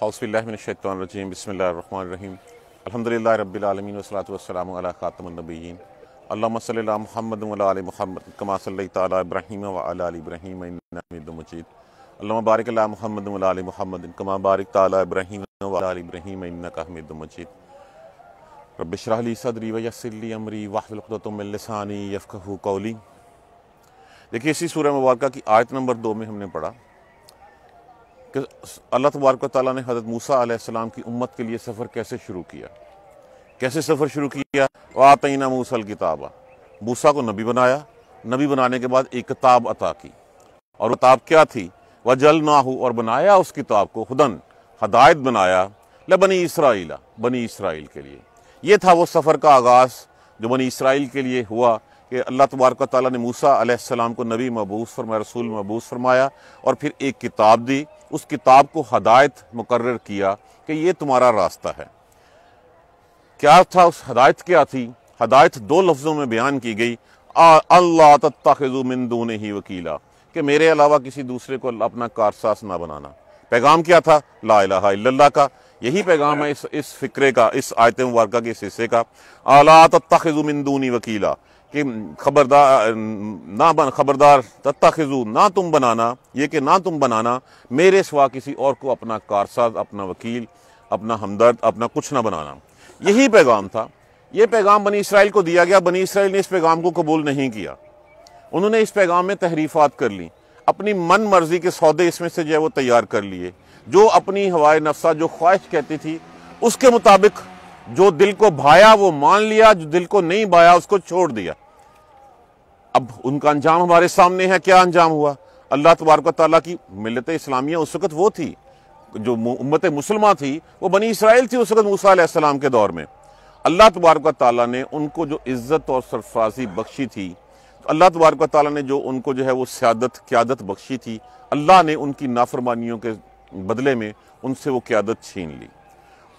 हाउसबिल्लाशैतरजीम बसमीम अलहमदिल्ला रबीआलमीन वसलातम ख़ातमनबीन अल्लाम महमद महमद कमा सल तब्राहीम वब्राहीम मजीद अल्लाम महमद महमद कमा बारक तब्राहीम वब्राहीम हमिद मजीद रबशरली सदरी वसली अमरी वाहतमलसानी यफ़ कौली देखिए इसी सूर्य मुबारक की आयत नंबर दो में हमने पढ़ा कि अल्लाह तबारक ताली ने हज़रत मूसा आसमाम की उम्मत के लिए सफ़र कैसे शुरू किया कैसे सफ़र शुरू किया आतना मूसल किताबा मूसा को नबी बनाया नबी बनाने के बाद एक किताब अता की और किताब क्या थी वह जल ना हो और बनाया उस किताब को खुदन हदायत बनाया ल बनी इसराइला बनी इसराइल के लिए यह था वो सफ़र का आगाज़ जो बनी इसराइल के लिए हुआ कि अल्लाह तबारक ताली ने मूसा आसमाम को नबी मबूस फरमाया रसूल महबूस फरमाया और फिर एक किताब दी उस किताब को हदायत मुकर किया कि ये तुम्हारा रास्ता है क्या था उस हदायत क्या थी हदायत दो लफ्ज़ों में बयान की गई अल्लाह तत्ताखजुमिंदू ने ही वकीला कि मेरे अलावा किसी दूसरे को अपना कारसास ना बनाना पैगाम क्या था ला का यही पैगाम है इस इस फिक्रे का इस आयत मुबारक के इस हिस्से का अला तत्ताखजुमिंदूनी वकीला कि खबरदार ना बन खबरदार खिजू ना तुम बनाना ये कि ना तुम बनाना मेरे सिवा किसी और को अपना कारसाज अपना वकील अपना हमदर्द अपना कुछ ना बनाना यही पैगाम था ये पैगाम बनी इसराइल को दिया गया बनी इसराइल ने इस पैगाम को कबूल नहीं किया उन्होंने इस पैगाम में तहरीफात कर ली अपनी मन मर्जी के सौदे इसमें से जो है वो तैयार कर लिए जो अपनी हवाए नफसा जो ख्वाहिश कहती थी उसके मुताबिक जो दिल को भाया वो मान लिया जो दिल को नहीं भाया उसको छोड़ दिया अब उनका अंजाम हमारे सामने है क्या अंजाम हुआ अल्लाह तबारक तला की मिलत इस्लामिया उस वक्त वो थी जो उम्मत मुसलमान थी वो बनी इसराइल थी उस वक्त मूसा के दौर में अल्लाह तबारक ताली ने उनको जो इज़्ज़त और सरफराजी बख्शी थी तो अल्लाह तबारक तला ने जो उनको जो है वो सियादत क्यादत बख्शी थी अल्लाह ने उनकी नाफरमानियों के बदले में उनसे वो क्यादत छीन ली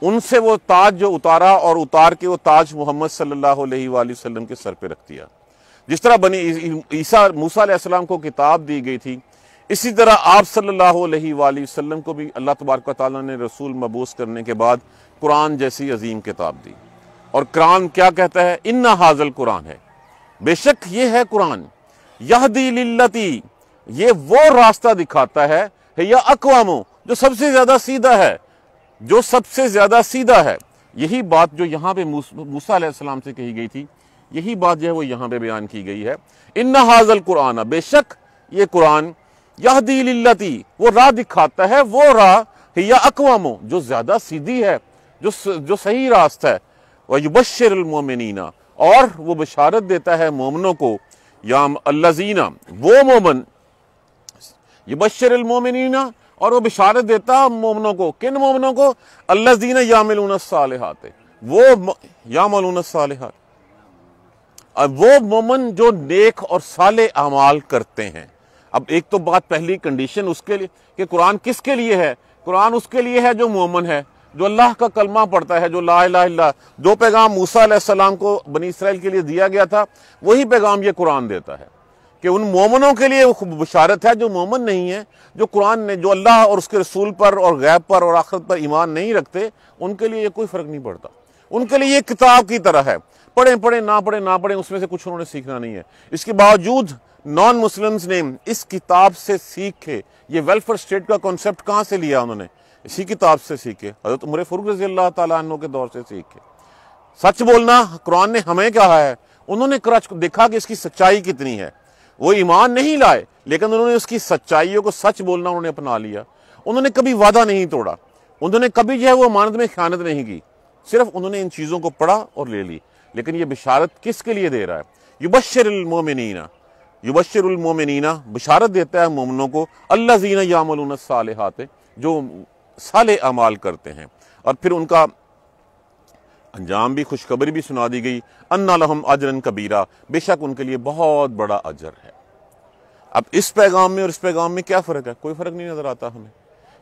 उनसे वो ताज जो उतारा और उतार के वो ताज मोहम्मद सल्लल्लाहु अलैहि वसल्लम के सर पे रख दिया जिस तरह बनी ईसा मूसा अलैहिस्सलाम को किताब दी गई थी इसी तरह आप सल्लल्लाहु अलैहि वसल्लम को भी अल्लाह तबारक ताली ने रसूल मबूस करने के बाद कुरान जैसी अजीम किताब दी और कुरान क्या कहता है इन्ना हाजल कुरान है बेशक ये है कुरान यह लिल्लती ये वो रास्ता दिखाता है या अकवामो जो सबसे ज़्यादा सीधा है जो सबसे ज़्यादा सीधा है यही बात जो यहाँ पे मूसा सलाम से कही गई थी यही बात जो है वो यहाँ पे बयान की गई है इन हाजल कुरान बेशक ये कुरान यह दिलती वो राह दिखाता है वो राह या अकवामो जो ज़्यादा सीधी है जो जो सही रास्ता है वह युबशरमोमिना और वो बशारत देता है मोमनों को याम अल्लाजीना वो मोमन युबशरमोमिना और वो बिशारत देता मोमनों को किन मोमनों को अल्लाह दीन यामिलून सालहात वो यामलून सालहात अब वो मोमन जो नेक और साले अमाल करते हैं अब एक तो बात पहली कंडीशन उसके लिए कि कुरान किसके लिए है कुरान उसके लिए है जो मोमन है जो अल्लाह का कलमा पढ़ता है जो ला ला जो पैगाम मूसा को बनी इसराइल के लिए दिया गया था वही पैगाम ये कुरान देता है कि उन मोमनों के लिए बशारत है जो मोमन नहीं है जो कुरान ने जो अल्लाह और उसके रसूल पर और गैब पर और आखिरत पर ईमान नहीं रखते उनके लिए ये कोई फ़र्क नहीं पड़ता उनके लिए ये किताब की तरह है पढ़े पढ़े ना पढ़े ना पढ़े उसमें से कुछ उन्होंने सीखना नहीं है इसके बावजूद नॉन मुस्लिम्स ने इस किताब से सीखे ये वेलफेयर स्टेट का कॉन्सेप्ट कहाँ से लिया उन्होंने इसी किताब से सीखे हजरत उमर फरूक रजी अल्लाह तु के दौर से सीखे सच बोलना कुरान ने हमें कहा है उन्होंने देखा कि इसकी सच्चाई कितनी है वो ईमान नहीं लाए लेकिन उन्होंने उसकी सच्चाइयों को सच बोलना उन्होंने अपना लिया उन्होंने कभी वादा नहीं तोड़ा उन्होंने कभी जो है वो अमानत में ख्यानत नहीं की सिर्फ उन्होंने इन चीज़ों को पढ़ा और ले ली लेकिन ये बिशारत किसके लिए दे रहा है युबशरमोमिनना युबशरमोमिनना बिशारत देता है मोमनों को अल्लाह जीना साल हाथ जो साल अमाल करते हैं और फिर उनका अंजाम भी खुशखबरी भी सुना दी गई अन्ना लहम अजरन कबीरा बेशक उनके लिए बहुत बड़ा अजर है अब इस पैगाम में और इस पैगाम में क्या फ़र्क है कोई फ़र्क नहीं नज़र आता हमें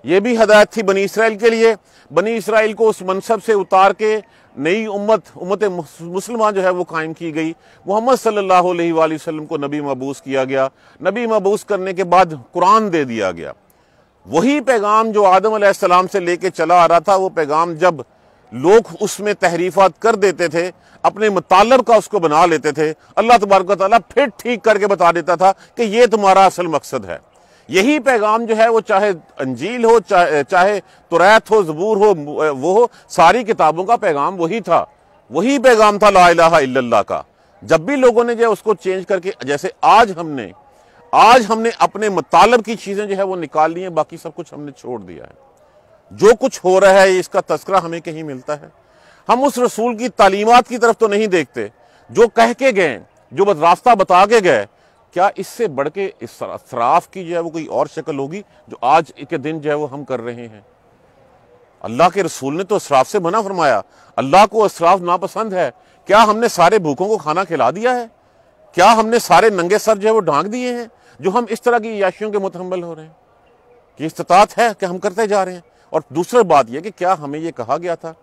यह भी हदायत थी बनी इसराइल के लिए बनी इसराइल को उस मनसब से उतार के नई उम्मत उम्मत मुसलमान जो है वो कायम की गई मोहम्मद सल्लल्लाहु अलैहि वसल्लम को नबी मबूस किया गया नबी मबूस करने के बाद कुरान दे दिया गया वही पैगाम जो आदम से लेके चला आ रहा था वो पैगाम जब लोग उसमें तहरीफात कर देते थे अपने मतलब का उसको बना लेते थे अल्लाह तबारक ताली फिर ठीक करके बता देता था कि ये तुम्हारा असल मकसद है यही पैगाम जो है वो चाहे अंजील हो चाहे चाहे तुरैत हो जबूर हो वो हो सारी किताबों का पैगाम वही था वही पैगाम था ला का जब भी लोगों ने जो है उसको चेंज करके जैसे आज हमने आज हमने अपने मतलब की चीज़ें जो है वो निकाल ली है बाकी सब कुछ हमने छोड़ दिया है जो कुछ हो रहा है इसका तस्करा हमें कहीं मिलता है हम उस रसूल की तालीमत की तरफ तो नहीं देखते जो कह के गए जो रास्ता बता के गए क्या इससे बढ़ के इस की जो है वो कोई और शक्ल होगी जो आज के दिन जो है वो हम कर रहे हैं अल्लाह के रसूल ने तो असराफ से मना फरमाया अल्लाह को असराफ नापसंद है क्या हमने सारे भूखों को खाना खिला दिया है क्या हमने सारे नंगे सर जो है वो ढांक दिए हैं जो हम इस तरह की याशियों के मुतहमल हो रहे हैं कि इस्तात है कि हम करते जा रहे हैं और दूसरा बात यह कि क्या हमें यह कहा गया था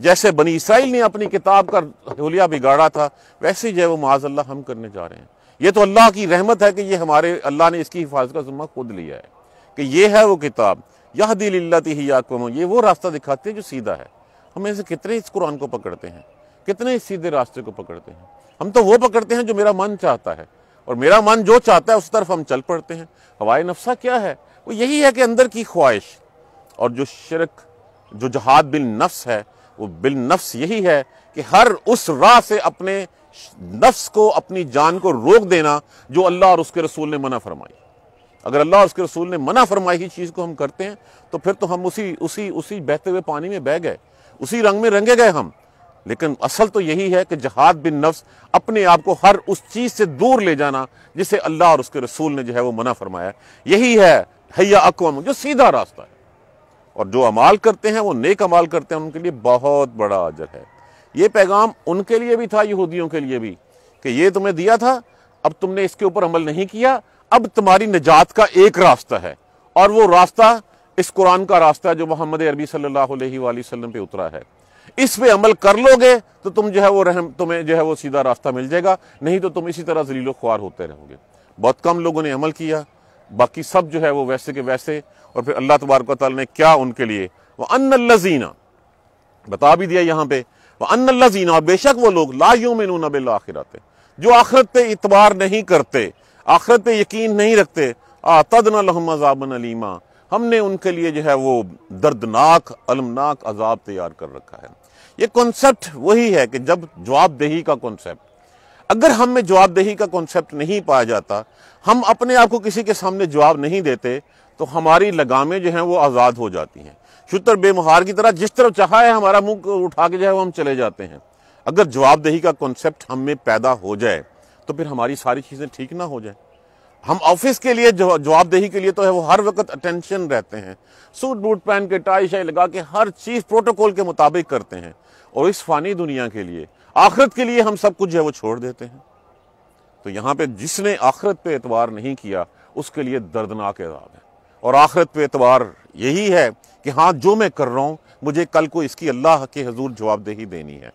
जैसे बनी इसराइल ने अपनी किताब का हुलिया बिगाड़ा था वैसे ही जो है वो माज अल्लाह हम करने जा रहे हैं ये तो अल्लाह की रहमत है कि ये हमारे अल्लाह ने इसकी हिफाजत का जुम्मा खुद लिया है कि ये है वो किताब यह दिल्लती ही याकम ये वो रास्ता दिखाते हैं जो सीधा है हम ऐसे कितने इस कुरान को पकड़ते हैं कितने इस सीधे रास्ते को पकड़ते हैं हम तो वो पकड़ते हैं जो मेरा मन चाहता है और मेरा मन जो चाहता है उस तरफ हम चल पड़ते हैं हवाई नफसा क्या है वो यही है कि अंदर की ख्वाहिश और जो शिरक जो जहाद बिल नफ्स है वो बिल नफ्स यही है कि हर उस राह से अपने नफ्स को अपनी जान को रोक देना जो अल्लाह और उसके रसूल ने मना फरमाई अगर अल्लाह और उसके रसूल ने मना फरमाई ही चीज़ को हम करते हैं तो फिर तो हम उसी उसी उसी बहते हुए पानी में बह गए उसी रंग में रंगे गए हम लेकिन असल तो यही है कि जहाद बिन नफ्स अपने आप को हर उस चीज़ से दूर ले जाना जिसे अल्लाह और उसके रसूल ने जो है वो मना फरमाया यही है हैया अकवम जो सीधा रास्ता है और जो अमाल करते हैं वो नेक अमाल करते हैं उनके लिए बहुत बड़ा अजर है ये पैगाम उनके लिए भी था यहूदियों के लिए भी कि ये तुम्हें दिया था अब तुमने इसके ऊपर अमल नहीं किया अब तुम्हारी निजात का एक रास्ता है और वो रास्ता इस कुरान का रास्ता है जो मोहम्मद अरबी सल्लल्लाहु पर उतरा है इस पे अमल कर लोगे तो तुम जो है वो रहम तुम्हें जो है वो सीधा रास्ता मिल जाएगा नहीं तो तुम इसी तरह जलीलो ख्वार होते रहोगे बहुत कम लोगों ने अमल किया बाकी सब जो है वो वैसे के वैसे और फिर अल्लाह तबारक ने क्या उनके लिए वह अनजीना बता भी दिया यहाँ पे वह अनजीना और बेशक वो लोग लायूमिन आखिरत जो आखरत पे इतबार नहीं करते आखरत पे यकीन नहीं रखते आतदना लहमजाबन अलीमा हमने उनके लिए जो है वो दर्दनाक अलमनाक अजाब तैयार कर रखा है ये कॉन्सेप्ट वही है कि जब जवाबदेही का कॉन्सेप्ट अगर हम में जवाबदेही का कॉन्सेप्ट नहीं पाया जाता हम अपने आप को किसी के सामने जवाब नहीं देते तो हमारी लगामें जो हैं वो आज़ाद हो जाती हैं शुतर बेमुहार की तरह जिस तरफ चाहा है हमारा मुंह उठा के जो है वो हम चले जाते हैं अगर जवाबदेही का कॉन्सेप्ट हम में पैदा हो जाए तो फिर हमारी सारी चीज़ें ठीक ना हो जाए हम ऑफिस के लिए जवाबदेही के लिए तो है वो हर वक्त अटेंशन रहते हैं सूट बूट पहन के टाई शाई लगा के हर चीज़ प्रोटोकॉल के मुताबिक करते हैं और इस फानी दुनिया के लिए आखिरत के लिए हम सब कुछ है वो छोड़ देते हैं तो यहाँ पे जिसने आखिरत पे एतवार नहीं किया उसके लिए दर्दनाक एजाब है और आखिरत पे एतबार यही है कि हाँ जो मैं कर रहा हूँ मुझे कल को इसकी अल्लाह के हजूर जवाबदेही देनी है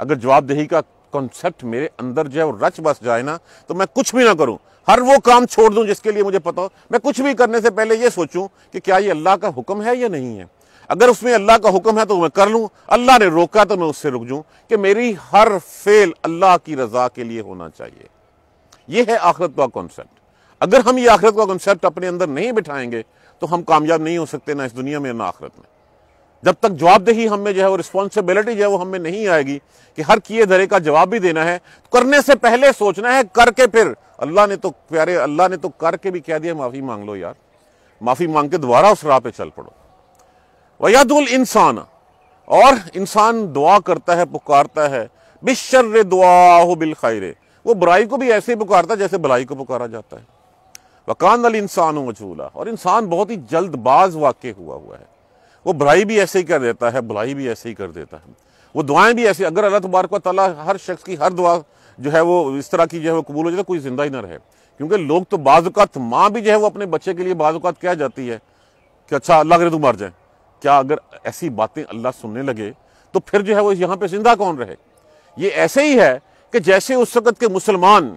अगर जवाबदेही का कॉन्सेप्ट मेरे अंदर जो है वो रच बस जाए ना तो मैं कुछ भी ना करूँ हर वो काम छोड़ दूँ जिसके लिए मुझे पता हो मैं कुछ भी करने से पहले ये सोचूँ कि क्या ये अल्लाह का हुक्म है या नहीं है अगर उसमें अल्लाह का हुक्म है तो मैं कर लूँ अल्लाह ने रोका तो मैं उससे रुक जाऊँ कि मेरी हर फेल अल्लाह की रजा के लिए होना चाहिए यह है आखरत का कॉन्सेप्ट अगर हम ये आखिरत का कंसेप्ट अपने अंदर नहीं बिठाएंगे तो हम कामयाब नहीं हो सकते ना इस दुनिया में ना आखिरत में जब तक जवाबदेही हमें जो है वो रिस्पॉन्सिबिलिटी जो है वो हमें नहीं आएगी कि हर किए धरे का जवाब भी देना है तो करने से पहले सोचना है करके फिर अल्लाह ने तो प्यारे अल्लाह ने तो करके भी कह दिया माफ़ी मांग लो यार माफ़ी मांग के दोबारा उस राह पे चल पड़ो वयादुल इंसान और इंसान दुआ करता है पुकारता है बिशर्र दुआ हो बिल खैरे वो बुराई को भी ऐसे ही पुकारता है जैसे भलाई को पुकारा जाता है वकान अल इंसान मचूला और इंसान बहुत ही जल्दबाज वाक़ हुआ हुआ है वो भलाई भी ऐसे ही कर देता है भलाई भी ऐसे ही कर देता है वो दुआएं भी ऐसी अगर अल्लाह तबारक तला हर शख्स की हर दुआ जो है वो इस तरह की जो है वो कबूल हो जाए तो कोई ज़िंदा ही ना रहे क्योंकि लोग तो बाज़ात माँ भी जो है वो अपने बच्चे के लिए बाज़ात क्या जाती है कि अच्छा अल्लाह करे तू मर जाए क्या अगर ऐसी बातें अल्लाह सुनने लगे तो फिर जो है वो यहाँ पर जिंदा कौन रहे ये ऐसे ही है कि जैसे उस वक़्त के मुसलमान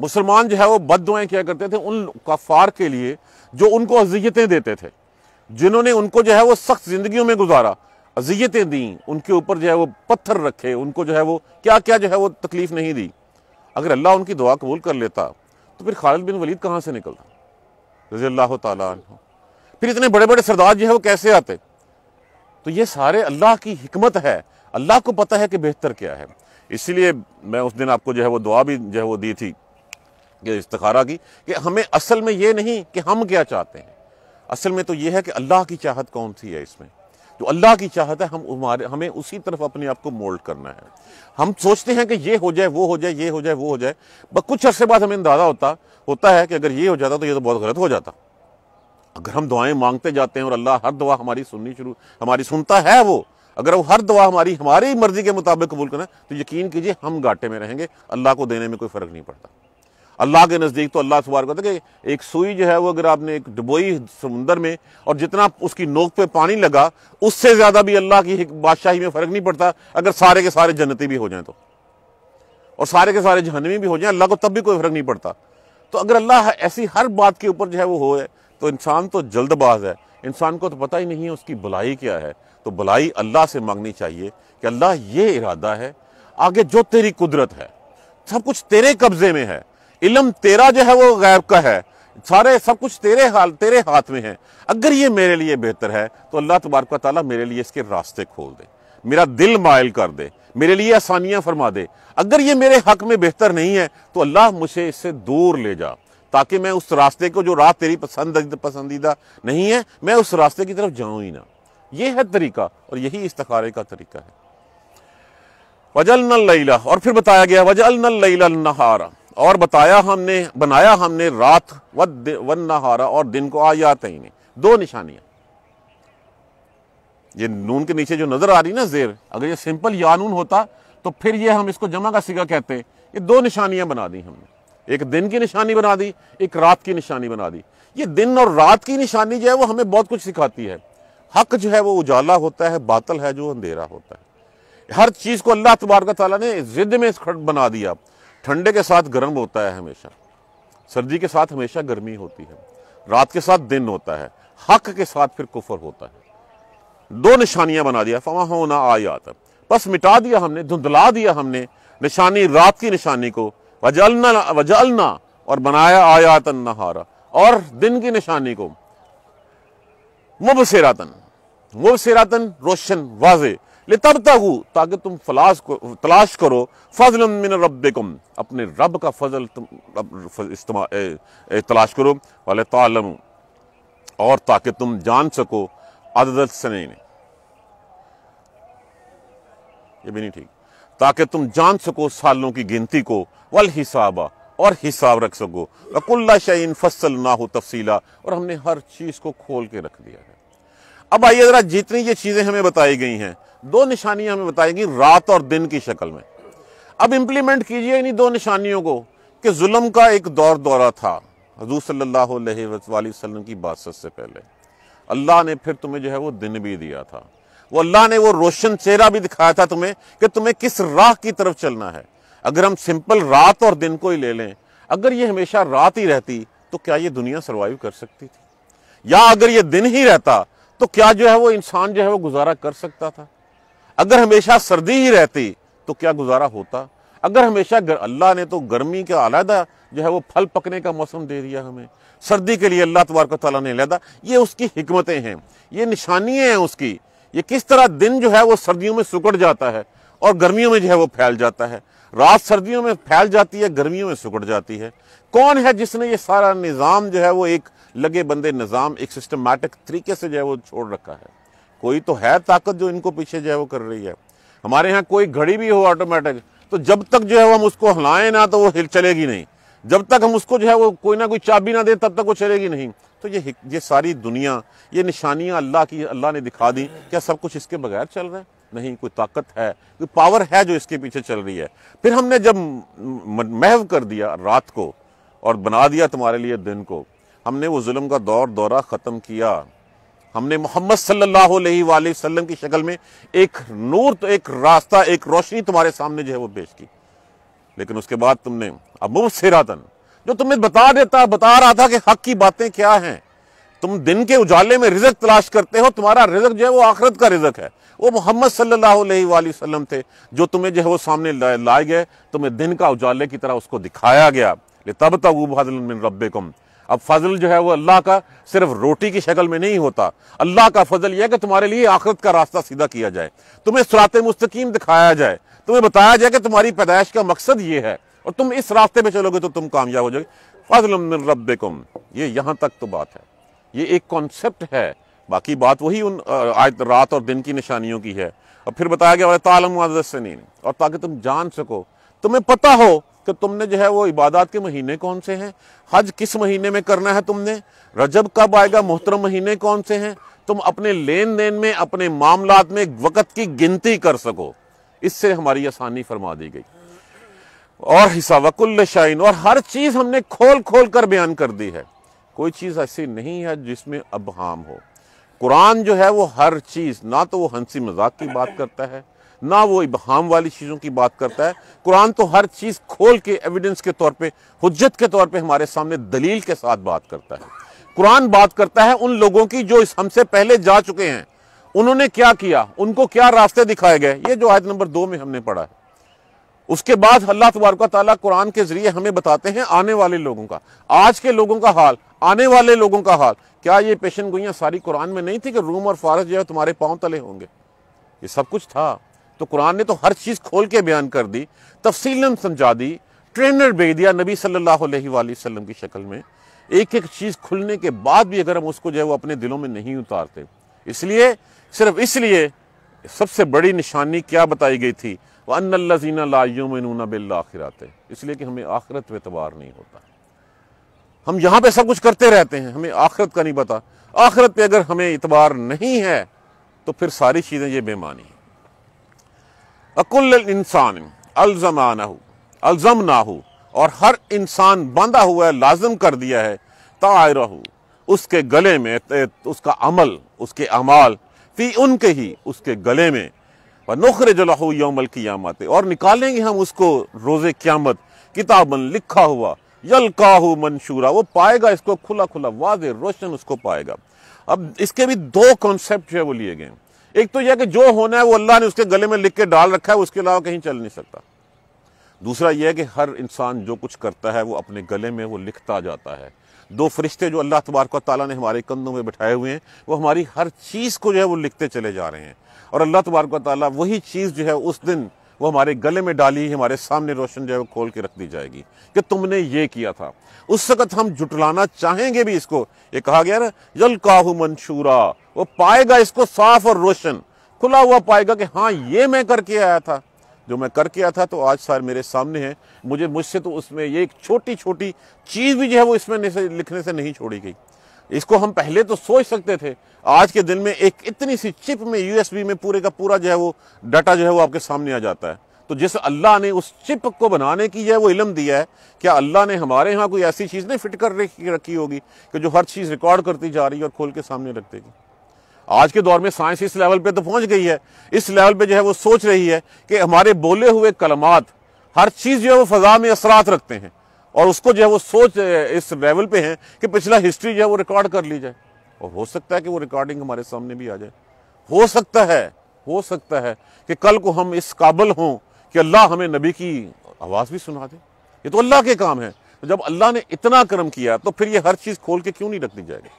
मुसलमान जो है वो बद दुआएँ किया करते थे उन कफ़ार के लिए जो उनको अजियतें देते थे जिन्होंने उनको जो है वो सख्त जिंदगी में गुजारा अजियतें दी उनके ऊपर जो है वो पत्थर रखे उनको जो है वो क्या क्या जो है वो तकलीफ़ नहीं दी अगर अल्लाह उनकी दुआ कबूल कर लेता तो फिर खालिद बिन वलीद कहाँ से निकलता रजी अल्लाह फिर इतने बड़े बड़े सरदार जो है वो कैसे आते तो ये सारे अल्लाह की हमत है अल्लाह को पता है कि बेहतर क्या है इसीलिए मैं उस दिन आपको जो है वो दुआ भी जो है वो दी थी ये इस्तारा की कि हमें असल में ये नहीं कि हम क्या चाहते हैं असल में तो ये है कि अल्लाह की चाहत कौन सी है इसमें जो अल्लाह की चाहत है हम हमारे हमें उसी तरफ अपने आप को मोल्ड करना है हम सोचते हैं कि ये हो जाए वो हो जाए ये हो जाए वो हो जाए बस कुछ अरसे बाद हमें अंदाज़ा होता होता है कि अगर ये हो जाता तो ये तो बहुत गलत हो जाता अगर हम दुआएं मांगते जाते हैं और अल्लाह हर दुआ हमारी सुननी शुरू हमारी सुनता है वो अगर वो हर दुआ हमारी हमारी मर्जी के मुताबिक कबूल करें तो यकीन कीजिए हम घाटे में रहेंगे अल्लाह को देने में कोई फ़र्क नहीं पड़ता अल्लाह के नज़दीक तो अल्लाह सुबार कहते कि एक सुई जो है वो अगर आपने एक डुबोई समुंदर में और जितना उसकी नोक पे पानी लगा उससे ज़्यादा भी अल्लाह की बादशाही में फ़र्क नहीं पड़ता अगर सारे के सारे जन्नती भी हो जाए तो और सारे के सारे जहनवी भी हो जाए अल्लाह को तब भी कोई फ़र्क नहीं पड़ता तो अगर अल्लाह ऐसी हर बात के ऊपर जो है वो हो है तो इंसान तो जल्दबाज है इंसान को तो पता ही नहीं है उसकी भलाई क्या है तो भलाई अल्लाह से मांगनी चाहिए कि अल्लाह ये इरादा है आगे जो तेरी कुदरत है सब कुछ तेरे कब्ज़े में है इलम तेरा जो है वो गैब का है सारे सब कुछ तेरे हाल तेरे हाथ में है अगर ये मेरे लिए बेहतर है तो अल्लाह तबारक ताली मेरे लिए इसके रास्ते खोल दे मेरा दिल मायल कर दे मेरे लिए आसानियाँ फरमा दे अगर ये मेरे हक में बेहतर नहीं है तो अल्लाह मुझे इससे दूर ले जा ताकि मैं उस रास्ते को जो राह तेरी पसंद पसंदीदा नहीं है मैं उस रास्ते की तरफ जाऊँ ही ना ये है तरीका और यही इस्तखारे का तरीका है वजल लैला और फिर बताया गया वजल लैला नहारा और बताया हमने बनाया हमने रात वन नहारा और दिन को आयात ही नहीं दो निशानियां ये नून के नीचे जो नजर आ रही ना जेर अगर ये सिंपल या नून होता तो फिर ये हम इसको जमा का सिगा कहते ये दो निशानियां बना दी हमने एक दिन की निशानी बना दी एक रात की निशानी बना दी ये दिन और रात की निशानी जो है वो हमें बहुत कुछ सिखाती है हक जो है वो उजाला होता है बातल है जो अंधेरा होता है हर चीज़ को अल्लाह तबारक ने जिद में बना दिया ठंडे के साथ गर्म होता है हमेशा सर्दी के साथ हमेशा गर्मी होती है रात के साथ दिन होता है हक के साथ फिर कुफर होता है दो निशानियां बना दिया फवा हो ना आयात बस मिटा दिया हमने धुंधला दिया हमने निशानी रात की निशानी को वजलना वजलना और बनाया आयातन नहारा और दिन की निशानी को मुबसेरातन मुबसेरातन रोशन वाजे ले ताकि तुम फलाश को तलाश करो फजल मिन अपने रब का फजल तुम इस्तेमाल तलाश करो वाले तालम और ताकि तुम जान सको अदद सने ये भी नहीं ठीक ताकि तुम जान सको सालों की गिनती को वल हिसाबा और हिसाब रख सको अकुल्ला शहीन फसल ना हो तफसीला और हमने हर चीज़ को खोल के रख दिया है अब आइए ज़रा जितनी ये चीज़ें हमें बताई गई हैं दो निशानियां हमें बताएगी रात और दिन की शक्ल में अब इम्प्लीमेंट कीजिए इन्हीं दो निशानियों को कि जुल्म का एक दौर दौरा था हजू सल्लाम की बादशत से पहले अल्लाह ने फिर तुम्हें जो है वो दिन भी दिया था वो अल्लाह ने वो रोशन चेहरा भी दिखाया था तुम्हें कि तुम्हें किस राह की तरफ चलना है अगर हम सिंपल रात और दिन को ही ले लें अगर ये हमेशा रात ही रहती तो क्या ये दुनिया सर्वाइव कर सकती थी या अगर ये दिन ही रहता तो क्या जो है वो इंसान जो है वो गुजारा कर सकता था अगर हमेशा सर्दी ही रहती तो क्या गुजारा होता अगर हमेशा अल्लाह ने तो गर्मी का अलहदा जो है वो फल पकने का मौसम दे दिया हमें सर्दी के लिए अल्लाह तबारक तला ने अलहदा ये उसकी हमतें हैं ये निशानियाँ हैं उसकी ये किस तरह दिन जो है वो सर्दियों में सुकड़ जाता है और गर्मियों में जो है वो फैल जाता है रात सर्दियों में फैल जाती है गर्मियों में सुकड़ जाती है कौन है जिसने ये सारा निज़ाम जो है वो एक लगे बंदे निज़ाम एक सिस्टमेटिक तरीके से जो है वो छोड़ रखा है कोई तो है ताकत जो इनको पीछे जो है वो कर रही है हमारे यहाँ कोई घड़ी भी हो ऑटोमेटिक तो जब तक जो है वो हम उसको हिलाएं ना तो वो हिल चलेगी नहीं जब तक हम उसको जो है वो कोई ना कोई चाबी ना दे तब तक वो चलेगी नहीं तो ये ये सारी दुनिया ये निशानियाँ अल्लाह की अल्लाह ने दिखा दी क्या सब कुछ इसके बगैर चल रहा है नहीं कोई ताकत है कोई पावर है जो इसके पीछे चल रही है फिर हमने जब महव कर दिया रात को और बना दिया तुम्हारे लिए दिन को हमने वो जुल्म का दौर दौरा ख़त्म किया हमने मोहम्मद सल्लल्लाहु अलैहि वसल्लम की शक्ल में एक नूर तो एक रास्ता एक रोशनी तुम्हारे सामने जो है वो पेश की लेकिन उसके बाद तुमने अबू सिरातन जो तुम्हें बता देता बता रहा था कि हक की बातें क्या हैं तुम दिन के उजाले में रिजक तलाश करते हो तुम्हारा रिजक जो है वो आखरत का रिजक है वो मोहम्मद सल्लल्लाहु अलैहि वसल्लम थे जो तुम्हें जो है वो सामने लाए गए तुम्हें दिन का उजाले की तरह उसको दिखाया गया तब तक वो रब कम अब फजल जो है वो अल्लाह का सिर्फ रोटी की शक्ल में नहीं होता अल्लाह का फजल यह है कि तुम्हारे लिए आखिरत का रास्ता सीधा किया जाए तुम्हें सरात मुस्तकीम दिखाया जाए तुम्हें बताया जाए कि तुम्हारी पैदाइश का मकसद ये है और तुम इस रास्ते पर चलोगे तो तुम कामयाब हो जाओगे फजल रबकुम ये यहाँ तक तो बात है ये एक कॉन्सेप्ट है बाकी बात वही उन आज रात और दिन की निशानियों की है और फिर बताया गया तालम और ताकि तुम जान सको तुम्हें पता हो कि तुमने जो है वो इबादत के महीने कौन से हैं हज किस महीने में करना है तुमने रजब कब आएगा मोहतरम महीने कौन से हैं तुम अपने लेन देन में अपने मामलात में वक़्त की गिनती कर सको इससे हमारी आसानी फरमा दी गई और हिस्सा वकुल्ल शाइन और हर चीज़ हमने खोल खोल कर बयान कर दी है कोई चीज़ ऐसी नहीं है जिसमें अब हो कुरान जो है वो हर चीज़ ना तो वो हंसी मजाक की बात करता है ना वो इबहाम वाली चीज़ों की बात करता है कुरान तो हर चीज़ खोल के एविडेंस के तौर पे हजत के तौर पे हमारे सामने दलील के साथ बात करता है कुरान बात करता है उन लोगों की जो इस हमसे पहले जा चुके हैं उन्होंने क्या किया उनको क्या रास्ते दिखाए गए ये जो आयत नंबर दो में हमने पढ़ा है उसके बाद अल्लाह तबारक ताली कुरान के जरिए हमें बताते हैं आने वाले लोगों का आज के लोगों का हाल आने वाले लोगों का हाल क्या ये पेशन गोइयाँ सारी कुरान में नहीं थी कि रूम और फारस जो है तुम्हारे पाँव तले होंगे ये सब कुछ था तो कुरान ने तो हर चीज़ खोल के बयान कर दी तफसीला समझा दी ट्रेनर भेज दिया नबी सल्हलम की शक्ल में एक एक चीज़ खुलने के बाद भी अगर हम उसको जो है वो अपने दिलों में नहीं उतारते इसलिए सिर्फ इसलिए सबसे बड़ी निशानी क्या बताई गई थी वह अनजीना लायूमूना बिल्लाखिरात इसलिए कि हमें आखिरत में एतबार नहीं होता हम यहाँ पे सब कुछ करते रहते हैं हमें आखिरत का नहीं पता आखिरत पे अगर हमें इतबार नहीं है तो फिर सारी चीज़ें ये बेमानी है अकुल इंसान हो अलजम ना हो और हर इंसान बांधा हुआ है लाजम कर दिया है तायरा उसके गले में उसका अमल उसके अमाल फी उनके ही उसके गले में व नखर जलाहू यौमल क़ियामत और निकालेंगे हम उसको रोजे क़्यामत किताबन लिखा हुआ यलकाहू मंशूरा वो पाएगा इसको खुला खुला वाज रोशन उसको पाएगा अब इसके भी दो कॉन्सेप्ट जो है वो लिए गए एक तो यह कि जो होना है वो अल्लाह ने उसके गले में लिख के डाल रखा है उसके अलावा कहीं चल नहीं सकता दूसरा यह है कि हर इंसान जो कुछ करता है वो अपने गले में वो लिखता जाता है दो फरिश्ते जो अल्लाह तबारक तला ने हमारे कंधों में बिठाए हुए हैं वो हमारी हर चीज़ को जो है वो लिखते चले जा रहे हैं और अल्लाह तबारक ताली वही चीज़ जो है उस दिन वो हमारे गले में डाली हमारे सामने रोशन जो है वो खोल के रख दी जाएगी कि तुमने ये किया था उस वक़्त हम जुटलाना चाहेंगे भी इसको ये कहा गया ना जल काहू मंशूरा वो पाएगा इसको साफ और रोशन खुला हुआ पाएगा कि हाँ ये मैं करके आया था जो मैं करके आया था तो आज सर मेरे सामने है मुझे मुझसे तो उसमें ये एक छोटी छोटी चीज़ भी जो है वो इसमें लिखने से नहीं छोड़ी गई इसको हम पहले तो सोच सकते थे आज के दिन में एक इतनी सी चिप में यूएसबी में पूरे का पूरा जो है वो डाटा जो है वो आपके सामने आ जाता है तो जिस अल्लाह ने उस चिप को बनाने की है वो इलम दिया है क्या अल्लाह ने हमारे यहाँ कोई ऐसी चीज़ नहीं फिट कर रखी होगी कि जो हर चीज़ रिकॉर्ड करती जा रही है और खोल के सामने रख देगी आज के दौर में साइंस इस लेवल पे तो पहुंच गई है इस लेवल पे जो है वो सोच रही है कि हमारे बोले हुए कलमात हर चीज़ जो है वो फजा में असरात रखते हैं और उसको जो है वो सोच इस लेवल पे है कि पिछला हिस्ट्री जो है वो रिकॉर्ड कर ली जाए और हो सकता है कि वो रिकॉर्डिंग हमारे सामने भी आ जाए हो सकता है हो सकता है कि कल को हम इस काबल हों कि अल्लाह हमें नबी की आवाज़ भी सुना दे ये तो अल्लाह के काम है तो जब अल्लाह ने इतना कर्म किया तो फिर ये हर चीज़ खोल के क्यों नहीं रख दी जाएगी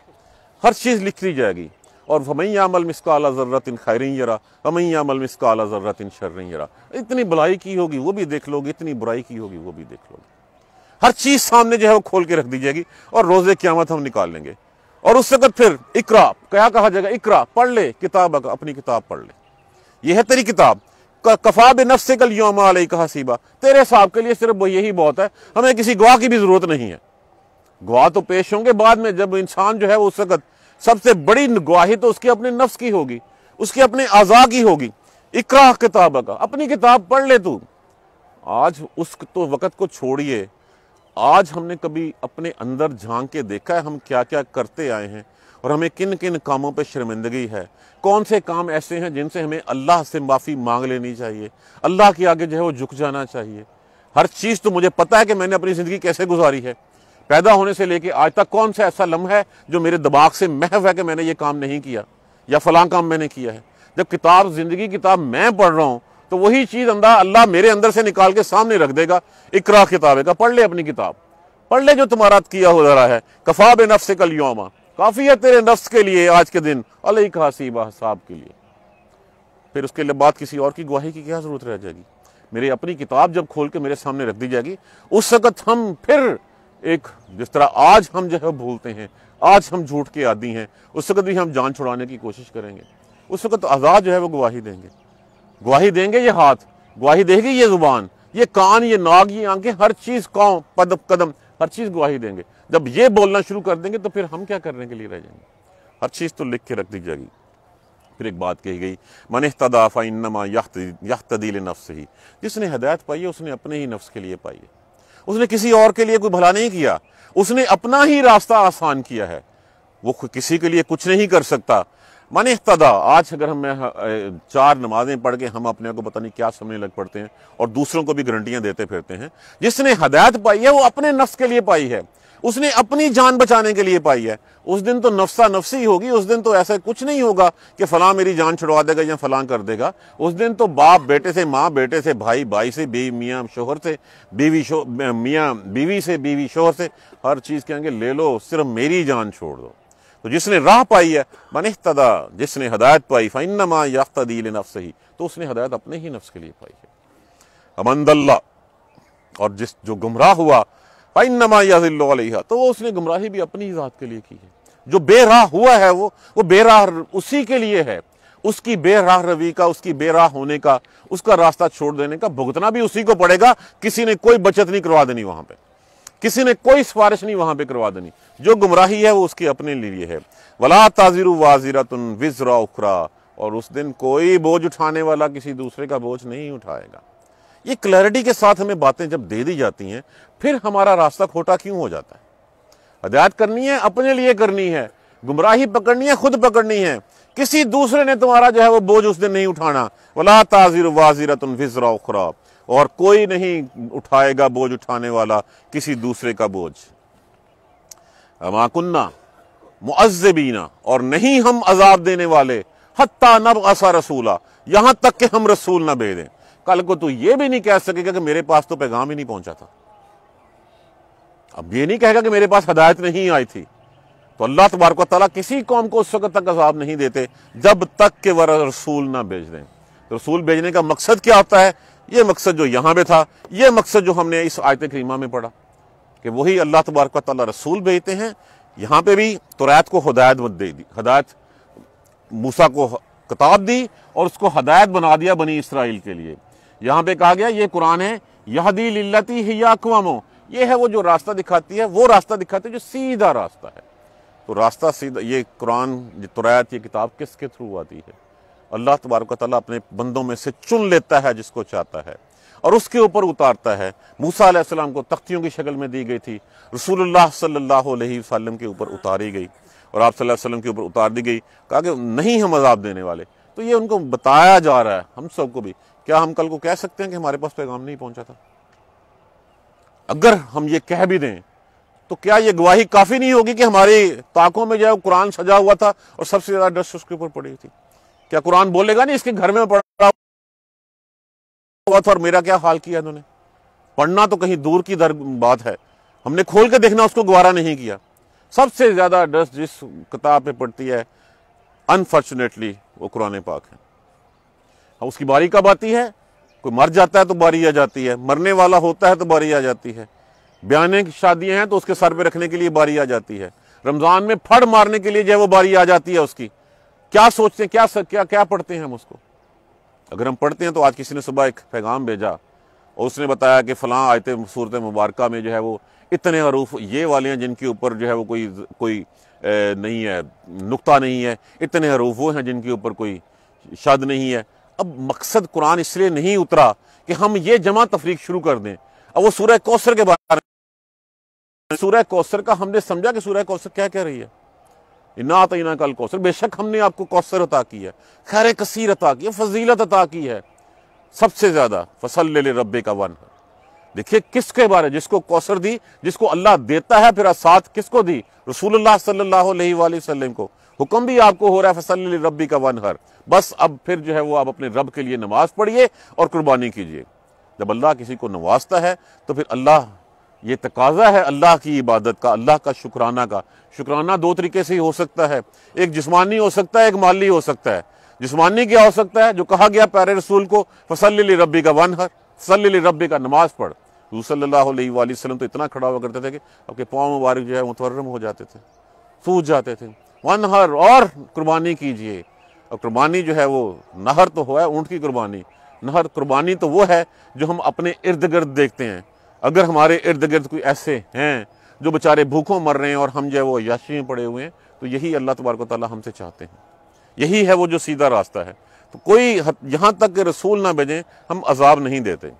हर चीज़ लिख दी जाएगी और वमई अमल मिसका अला ज़र्रत इन खैरिन यरा वमई अमल मिसका अला ज़र्रत इन शर्रिन यरा इतनी भलाई की होगी वो भी देख लोगे इतनी बुराई की होगी वो भी देख लोगे हर चीज़ सामने जो है वो खोल के रख दी जाएगी और रोजे क्यामत हम निकाल लेंगे और उस वक्त फिर इकरा क्या कहा जाएगा इकरा पढ़ ले किताब अपनी किताब पढ़ ले यह है तेरी किताब कफाब नफ्स कल योम सीबा तेरे हिसाब के लिए सिर्फ वो यही बहुत है हमें किसी गवाह की भी ज़रूरत नहीं है गवाह तो पेश होंगे बाद में जब इंसान जो है वो उस वक्त सबसे बड़ी गवाही तो उसकी अपने नफ्स की होगी उसकी अपने आज़ा की होगी इकरा किताब का अपनी किताब पढ़ ले तू आज उस तो वक़्त को छोड़िए आज हमने कभी अपने अंदर झांक के देखा है हम क्या क्या करते आए हैं और हमें किन किन कामों पर शर्मिंदगी है कौन से काम ऐसे हैं जिनसे हमें अल्लाह से माफ़ी मांग लेनी चाहिए अल्लाह के आगे जो है वो झुक जाना चाहिए हर चीज़ तो मुझे पता है कि मैंने अपनी ज़िंदगी कैसे गुजारी है पैदा होने से लेके आज तक कौन सा ऐसा लम्हा है जो मेरे दिमाग से महव है कि मैंने ये काम नहीं किया या फलां काम मैंने किया है जब किताब ज़िंदगी किताब मैं पढ़ रहा हूँ तो वही चीज़ अंदा अल्लाह मेरे अंदर से निकाल के सामने रख देगा इकरा किताबे का पढ़ ले अपनी किताब पढ़ ले जो तुम्हारा किया हो रहा है कफा बे नफ्स कल योमा काफ़ी है तेरे नफ्स के लिए आज के दिन का हसीबा साहब के लिए फिर उसके लिए बात किसी और की गवाही की क्या ज़रूरत रह जाएगी मेरी अपनी किताब जब खोल के मेरे सामने रख दी जाएगी उस वक़्त हम फिर एक जिस तरह आज हम जो है भूलते हैं आज हम झूठ के आदि हैं उस वक़्त भी हम जान छुड़ाने की कोशिश करेंगे उस वक़्त आज़ाद जो है वो गवाही देंगे गवाही देंगे ये हाथ गवाही देगी ये जुबान ये कान ये नाग ये आंखें हर चीज़ कौ पदम कदम हर चीज़ गवाही देंगे जब ये बोलना शुरू कर देंगे तो फिर हम क्या करने के लिए रह जाएंगे हर चीज़ तो लिख के रख दी जाएगी फिर एक बात कही गई मन तदाफ़ा इनमा तदील नफ्स ही जिसने हदायत पाई है उसने अपने ही नफ्स के लिए पाई है उसने किसी और के लिए कोई भला नहीं किया उसने अपना ही रास्ता आसान किया है वो किसी के लिए कुछ नहीं कर सकता मान इतदा आज अगर हम चार नमाजें पढ़ के हम अपने को पता नहीं क्या समझने लग पड़ते हैं और दूसरों को भी गारंटियां देते फिरते हैं जिसने हदायत पाई है वो अपने नफ्स के लिए पाई है उसने अपनी जान बचाने के लिए पाई है उस दिन तो नफसा नफसी होगी उस दिन तो ऐसा कुछ नहीं होगा कि फलां मेरी जान छुड़वा देगा या फलां कर देगा उस दिन तो बाप बेटे से माँ बेटे से भाई भाई से बीवी मियाँ शोहर से बीवी शो मियाँ बीवी से बीवी शोहर से हर चीज़ कहेंगे ले लो सिर्फ मेरी जान छोड़ दो तो जिसने राह पाई है मन तदा जिसने हदायत पाई फ़ैनमा याफ्तदील नफ्स ही तो उसने हदायत अपने ही नफ्स के लिए पाई है अमंदल्ला और जिस जो गुमराह हुआ मा याजिल्ला तो वो उसने गुमराही भी अपनी ही ज़ात के लिए की है जो बेराह हुआ है वो वो बेराह उसी के लिए है उसकी बेराह रवि का उसकी बेराह होने का उसका रास्ता छोड़ देने का भुगतना भी उसी को पड़ेगा किसी ने कोई बचत नहीं करवा देनी वहां पर किसी ने कोई सिफारिश नहीं वहां पर करवा देनी जो गुमराही है वो उसके अपने लिए है वला ताजिर वाजिरा तुन विजरा उखरा और उस दिन कोई बोझ उठाने वाला किसी दूसरे का बोझ नहीं उठाएगा ये क्लैरिटी के साथ हमें बातें जब दे दी जाती हैं फिर हमारा रास्ता खोटा क्यों हो जाता है हदायत करनी है अपने लिए करनी है गुमराही पकड़नी है खुद पकड़नी है किसी दूसरे ने तुम्हारा जो है वो बोझ उस दिन नहीं उठाना वला ताजिर वाजिरा तुम विजरा उखरा और कोई नहीं उठाएगा बोझ उठाने वाला किसी दूसरे का बोझ माकुन्ना मुआजबीना और नहीं हम अजाब देने वाले हत्ता नब असा रसूला यहां तक कि हम रसूल ना भेजें कल को तू ये भी नहीं कह सकेगा कि मेरे पास तो पैगाम ही नहीं पहुंचा था अब ये नहीं कहेगा कि मेरे पास हदायत नहीं आई थी तो अल्लाह तबारक तला किसी कौम को उस वक्त तक अजाब नहीं देते जब तक के वह रसूल ना भेज दें तो रसूल भेजने का मकसद क्या होता है ये मकसद जो यहाँ पे था ये मकसद जो हमने इस आयत करीमा में पढ़ा कि वही अल्लाह तबारक रसूल भेजते हैं यहाँ पे भी तुरैत को हदायत मत दे दी हदायत मूसा को किताब दी और उसको हदायत बना दिया बनी इसराइल के लिए यहाँ पे कहा गया ये कुरान है यहदी लिल्लती हिया अकवामो ये है वो जो रास्ता दिखाती है वो रास्ता दिखाती है जो सीधा रास्ता है तो रास्ता सीधा ये कुरान तुरैत ये किताब किसके थ्रू आती है अल्लाह तबारक ताली अपने बंदों में से चुन लेता है जिसको चाहता है और उसके ऊपर उतारता है मूसा आसमाम को तख्तियों की शक्ल में दी गई थी रसूल सल्लाम के ऊपर उतारी गई और आप सल्लल्लाहु अलैहि के ऊपर उतार दी गई कहा कि नहीं हम अजाब देने वाले तो ये उनको बताया जा रहा है हम सबको भी क्या हम कल को कह सकते हैं कि हमारे पास पैगाम नहीं पहुंचा था अगर हम ये कह भी दें तो क्या ये गवाही काफ़ी नहीं होगी कि हमारी ताकों में जो है कुरान सजा हुआ था और सबसे ज़्यादा डस्ट उसके ऊपर पड़ी थी क्या कुरान बोलेगा नहीं इसके घर में पढ़ा हुआ था और मेरा क्या हाल किया इन्होंने पढ़ना तो कहीं दूर की दर बात है हमने खोल के देखना उसको गुवारा नहीं किया सबसे ज़्यादा डस्ट जिस किताब पे पड़ती है अनफॉर्चुनेटली वो कुरान पाक है अब उसकी बारी कब आती है कोई मर जाता है तो बारी आ जाती है मरने वाला होता है तो बारी आ जाती है ब्याने की शादियां हैं तो उसके सर पे रखने के लिए बारी आ जाती है रमज़ान में फड़ मारने के लिए जो है वो बारी आ जाती है उसकी क्या सोचते हैं क्या क्या क्या पढ़ते हैं हम उसको अगर हम पढ़ते हैं तो आज किसी ने सुबह एक पैगाम भेजा और उसने बताया कि फला आयत सूरत मुबारक में जो है वो इतने हरूफ ये वाले हैं जिनके ऊपर जो है वो कोई कोई ए, नहीं है नुकता नहीं है इतने हरूफ वो हैं जिनके ऊपर कोई शद नहीं है अब मकसद कुरान इसलिए नहीं उतरा कि हम ये जमा तफरीक शुरू कर दें अब वो सूर्य कौसर के बारे में सूर्य कौसर का हमने समझा कि सूर्य कौसर क्या कह रही है इन्ना तैना कल कौसर बेशक हमने आपको कौसर अता की है खैर कसीर अता की है फजीलत अता की है सबसे ज़्यादा फसल ले ले रब्बे का वन देखिए किसके बारे जिसको कौसर दी जिसको अल्लाह देता है फिर साथ किसको दी रसूलुल्लाह सल्लल्लाहु अलैहि वसल्लम को हुक्म भी आपको हो रहा है फसल रब्बी का वन हर बस अब फिर जो है वो आप अपने रब के लिए नमाज पढ़िए और कुर्बानी कीजिए जब अल्लाह किसी को नवाजता है तो फिर अल्लाह ये तकाजा है अल्लाह की इबादत का अल्लाह का शुक्राना का शुक्राना दो तरीके से ही हो सकता है एक जिस्मानी हो सकता है एक माली हो सकता है जिस्मानी क्या हो सकता है जो कहा गया प्यारे रसूल को फसल रबी का वन हर फसल रबी का नमाज पढ़ रसूल तो इतना खड़ा हुआ करते थे कि आपके पाँव मुबारक जो है मुतवरम हो जाते थे सूझ जाते थे वन हर और कुर्बानी कीजिए और कुर्बानी जो है वो नहर तो हो ऊँट की कुर्बानी नहर कुर्बानी तो वो है जो हम अपने इर्द गिर्द देखते हैं अगर हमारे इर्द गिर्द कोई ऐसे हैं जो बेचारे भूखों मर रहे हैं और हम जो है वो याशी में पड़े हुए हैं तो यही अल्लाह तबारक ताली हमसे चाहते हैं यही है वो जो सीधा रास्ता है तो कोई यहाँ तक के रसूल ना भेजें हम अजाब नहीं देते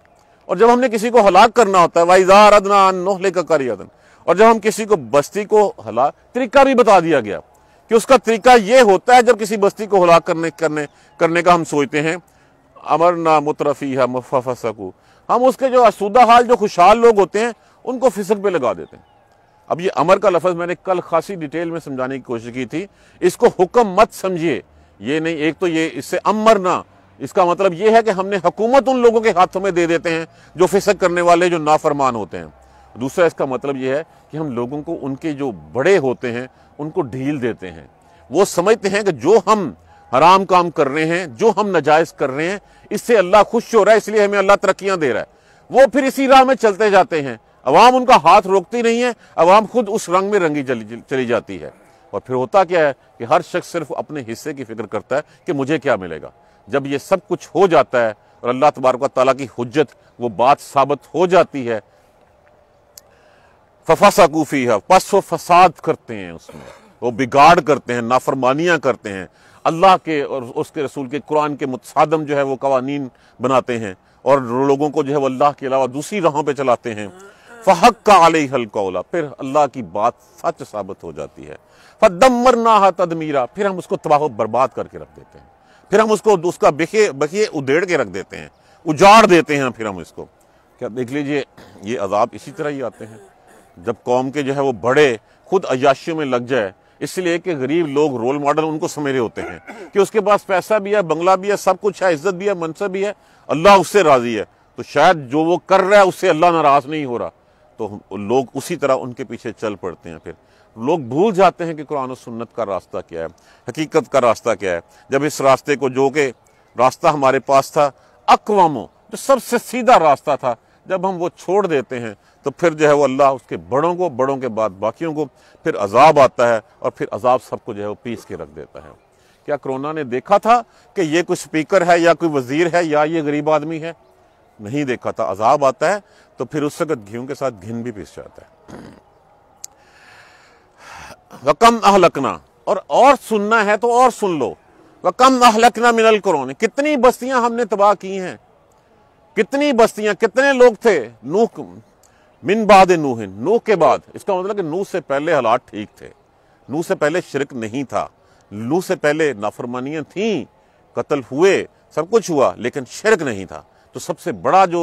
और जब हमने किसी को हलाक करना होता है वाइजार अदना नोहले का कारियादन और जब हम किसी को बस्ती को हलाक तरीका भी बता दिया गया कि उसका तरीका ये होता है जब किसी बस्ती को हलाक करने करने करने का हम सोचते हैं अमर ना मुतरफी है मुफा सकू हम उसके जो असुदा हाल जो खुशहाल लोग होते हैं उनको फिसक पे लगा देते हैं अब ये अमर का लफज मैंने कल खासी डिटेल में समझाने की कोशिश की थी इसको हुक्म मत समझिए ये नहीं एक तो ये इससे अमर ना इसका मतलब ये है कि हमने हुकूमत उन लोगों के हाथों में दे देते हैं जो फिसक करने वाले जो नाफरमान होते हैं दूसरा इसका मतलब ये है कि हम लोगों को उनके जो बड़े होते हैं उनको ढील देते हैं वो समझते हैं कि जो हम हराम काम कर रहे हैं जो हम नजायज कर रहे हैं इससे अल्लाह खुश हो रहा है इसलिए हमें अल्लाह तरक्याँ दे रहा है वो फिर इसी राह में चलते जाते हैं अवाम उनका हाथ रोकती नहीं है अवाम खुद उस रंग में रंगी चली जाती है और फिर होता क्या है कि हर शख्स सिर्फ अपने हिस्से की फिक्र करता है कि मुझे क्या मिलेगा जब ये सब कुछ हो जाता है और अल्लाह तबारक तला की हजत वो बात साबित हो जाती है फफासाकूफ़ी है पस व फसाद करते हैं उसमें वो बिगाड़ करते हैं नाफरमानियां करते हैं अल्लाह के और उसके रसूल के कुरान के मुतसादम जो है वो कवानीन बनाते हैं और लोगों को जो है वो अल्लाह के अलावा दूसरी राहों पर चलाते हैं फ़हक का हल्का हल्कौला फिर अल्लाह की बात सच साबित हो जाती है फदमर नाह तदमीरा फिर हम उसको तबाह बर्बाद करके रख देते हैं फिर हम उसको उसका बखे बखिए उधेड़ के रख देते हैं उजाड़ देते हैं फिर हम इसको क्या देख लीजिए ये अजाब इसी तरह ही आते हैं जब कौम के जो है वो बड़े खुद अयाशियों में लग जाए इसलिए कि गरीब लोग रोल मॉडल उनको रहे होते हैं कि उसके पास पैसा भी है बंगला भी है सब कुछ है इज्जत भी है मनसब भी है अल्लाह उससे राजी है तो शायद जो वो कर रहा है उससे अल्लाह नाराज नहीं हो रहा तो लोग उसी तरह उनके पीछे चल पड़ते हैं फिर लोग भूल जाते हैं कि कुरान और सुन्नत का रास्ता क्या है हकीकत का रास्ता क्या है जब इस रास्ते को जो के रास्ता हमारे पास था अकवामों जो सबसे सीधा रास्ता था जब हम वो छोड़ देते हैं तो फिर जो है वो अल्लाह उसके बड़ों को बड़ों के बाद बाकियों को फिर अजाब आता है और फिर अजाब सबको जो है वो पीस के रख देता है क्या कोरोना ने देखा था कि ये कोई स्पीकर है या कोई वजीर है या ये गरीब आदमी है नहीं देखा था अजाब आता है तो फिर उस वक्त घी के साथ घिन भी पीस जाता है वकम अहलकना और और सुनना है तो और सुन लो वकम अहलकना मिनल कोरोना कितनी बस्तियां हमने तबाह की हैं कितनी बस्तियां कितने लोग थे नूह मिन बाद नूह नूह के बाद इसका मतलब कि नूह से पहले हालात ठीक थे नूह से पहले शिरक नहीं था नूह से पहले नाफरमानियां थी कत्ल हुए सब कुछ हुआ लेकिन शिरक नहीं था तो सबसे बड़ा जो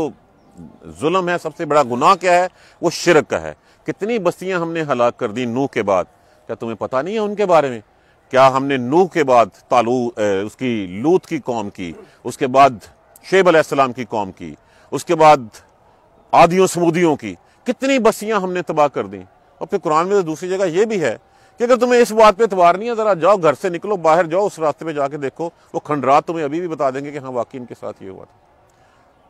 जुल्म है सबसे बड़ा गुनाह क्या है वो शिरक का है कितनी बस्तियां हमने हलाक कर दी नूह के बाद क्या तुम्हें पता नहीं है उनके बारे में क्या हमने नूह के बाद तालू ए, उसकी लूत की कौम की उसके बाद शेब अलैहिस्सलाम की कौम की उसके बाद आदियों समूदियों की कितनी बस्तियाँ हमने तबाह कर दी और फिर कुरान में तो दूसरी जगह ये भी है कि अगर तुम्हें इस बात पे तबार नहीं है ज़रा जाओ घर से निकलो बाहर जाओ उस रास्ते पे जाके देखो वो खंडरात तुम्हें अभी भी बता देंगे कि हाँ वाकई इनके साथ ये हुआ था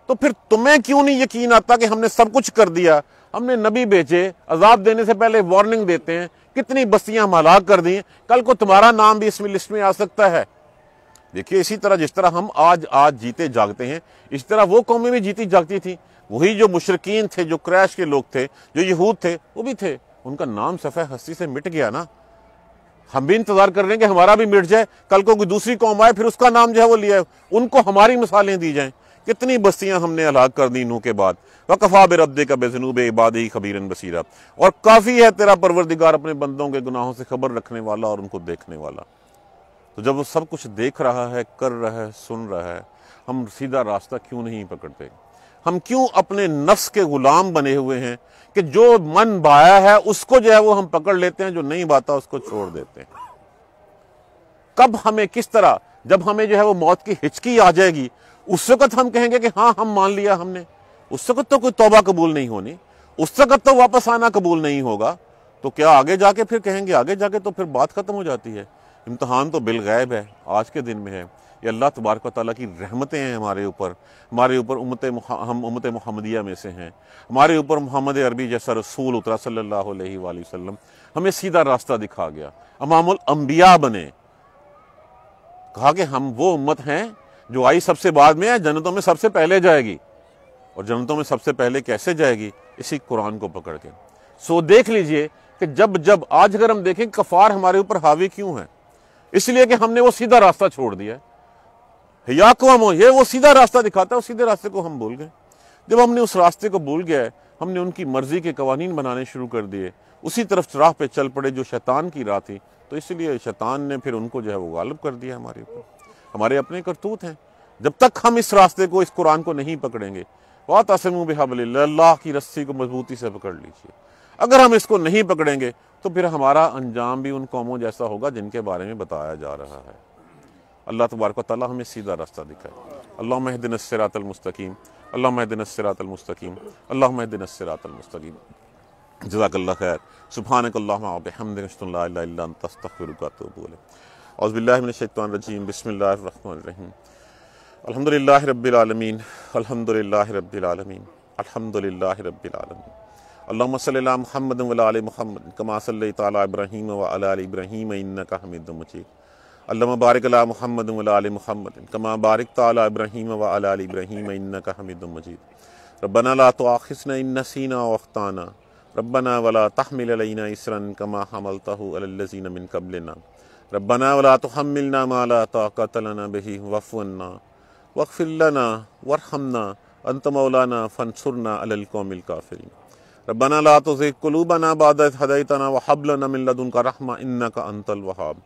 तो फिर तुम्हें क्यों नहीं यकीन आता कि हमने सब कुछ कर दिया हमने नबी बेचे अजाब देने से पहले वार्निंग देते हैं कितनी बस्तियां हम हलाक कर दी कल को तुम्हारा नाम भी इसमें लिस्ट में आ सकता है देखिए इसी तरह जिस तरह हम आज आज जीते जागते हैं इसी तरह वो कौमें भी जीती जागती थी वही जो मुशरकिन थे जो क्रैश के लोग थे जो यहूद थे वो भी थे उनका नाम सफ़े हस्ती से मिट गया ना हम भी इंतजार कर रहे हैं कि हमारा भी मिट जाए कल को कोई दूसरी कौम आए फिर उसका नाम जो है वो लिया है उनको हमारी मिसालें दी जाएं कितनी बस्तियां हमने अलग कर दी नू के बाद वकफा बे रब्दे का बेजनूब इबादी खबीर बसीरा और काफ़ी है तेरा परवरदिगार अपने बंदों के गुनाहों से खबर रखने वाला और उनको देखने वाला तो जब वो सब कुछ देख रहा है कर रहा है सुन रहा है हम सीधा रास्ता क्यों नहीं पकड़ते हम क्यों अपने नफ्स के गुलाम बने हुए हैं कि जो मन बाया है उसको जो है वो हम पकड़ लेते हैं जो नहीं बाता उसको छोड़ देते हैं कब हमें किस तरह जब हमें जो है वो मौत की हिचकी आ जाएगी उस वक्त हम कहेंगे कि हाँ हम मान लिया हमने उस वक्त तो कोई तोबा कबूल नहीं होनी उस वक्त तो वापस आना कबूल नहीं होगा तो क्या आगे जाके फिर कहेंगे आगे जाके तो फिर बात खत्म हो जाती है इम्तहान तो बिलगैब है आज के दिन में है ये अल्लाह तबारक ताली की रहमतें हैं हमारे ऊपर हमारे ऊपर उमत हम उमत महमदिया में से हैं हमारे ऊपर मोहम्मद अरबी जैसा रसूल उतरा सल्ला वसलम हमें सीधा रास्ता दिखा गया अमामुल अम्बिया बने कहा कि हम वो उम्मत हैं जो आई सबसे बाद में है जन्नतों में सबसे पहले जाएगी और जन्नतों में सबसे पहले कैसे जाएगी इसी कुरान को पकड़ के सो देख लीजिए कि जब जब आज अगर हम देखें कफ़ार हमारे ऊपर हावी क्यों है इसलिए कि हमने वो सीधा रास्ता छोड़ दिया है या हम ये वो सीधा रास्ता दिखाता है उस सीधे रास्ते को हम भूल गए जब हमने उस रास्ते को भूल गया हमने उनकी मर्जी के कवानीन बनाने शुरू कर दिए उसी तरफ राह पे चल पड़े जो शैतान की राह थी तो इसलिए शैतान ने फिर उनको जो है वो गालब कर दिया हमारे ऊपर हमारे अपने करतूत हैं जब तक हम इस रास्ते को इस कुरान को नहीं पकड़ेंगे बहुत असम बेहबल्ला की रस्सी को मजबूती से पकड़ लीजिए अगर हम इसको नहीं पकड़ेंगे तो फिर हमारा अंजाम भी उन कौमों जैसा होगा जिनके बारे में बताया जा रहा है अल्लाह तबारक ताली हमें सीधा रास्ता दिखाए अल्लाह महदिन सरातलमस्तकीम अल्लाह महदिन सरातलमस्तकीम अल्लाह महदिन सरातलमस्तकीम जजाकल्ला खैर सुबहानकल्लाबहमदिनस्तफ़िरकबूल अज़बिल्लाशैतरजीम बसमीम अलहमदिल्ला रबालमीन अलहमदिल्ला रबालमीन अलहमदिल्ला रबालमीन اللهم صل على محمد وعلى ال محمد كما صليت على ابراهيم وعلى ال ابراهيم انك حميد مجيد اللهم بارك على محمد وعلى ال محمد كما باركت على ابراهيم وعلى ال ابراهيم انك حميد مجيد ربنا لا تؤاخذنا ان نسينا واخطانا ربنا ولا تحمل علينا اسرا كما حملته على الذين من قبلنا ربنا ولا تحملنا ما لا طاقه لنا به واعف عنا واغفر لنا وارحمنا انت مولانا فانصرنا على القوم الكافرين रबना ला तो कलूबना बादत हदयतना वहबलना मिन लदुनका रहमा इन्नका अंतल वहाब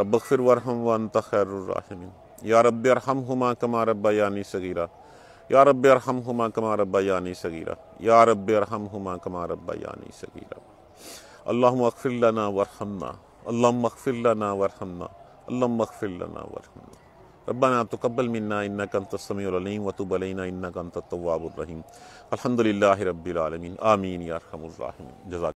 रब्बगफिर वरहम व अंत खैरुर राहिमीन या रब्बि अरहमहुमा कमा रब्बयानी सगीरा या रब्बि अरहमहुमा कमा रब्बयानी सगीरा या रब्बि अरहमहुमा कमा रब्बयानी सगीरा अल्लाहुम अगफिर लना वरहमना अल्लाहुम अगफिर लना वरहमना अल्लाहुम रब्बाना तकबल मन्ना इन्ना का तस्मीम वतुब अलैना इन्ना का तवाबुलरहीम अलहमदिल्ला रबीआलमीन आमीन यारहमल जजाक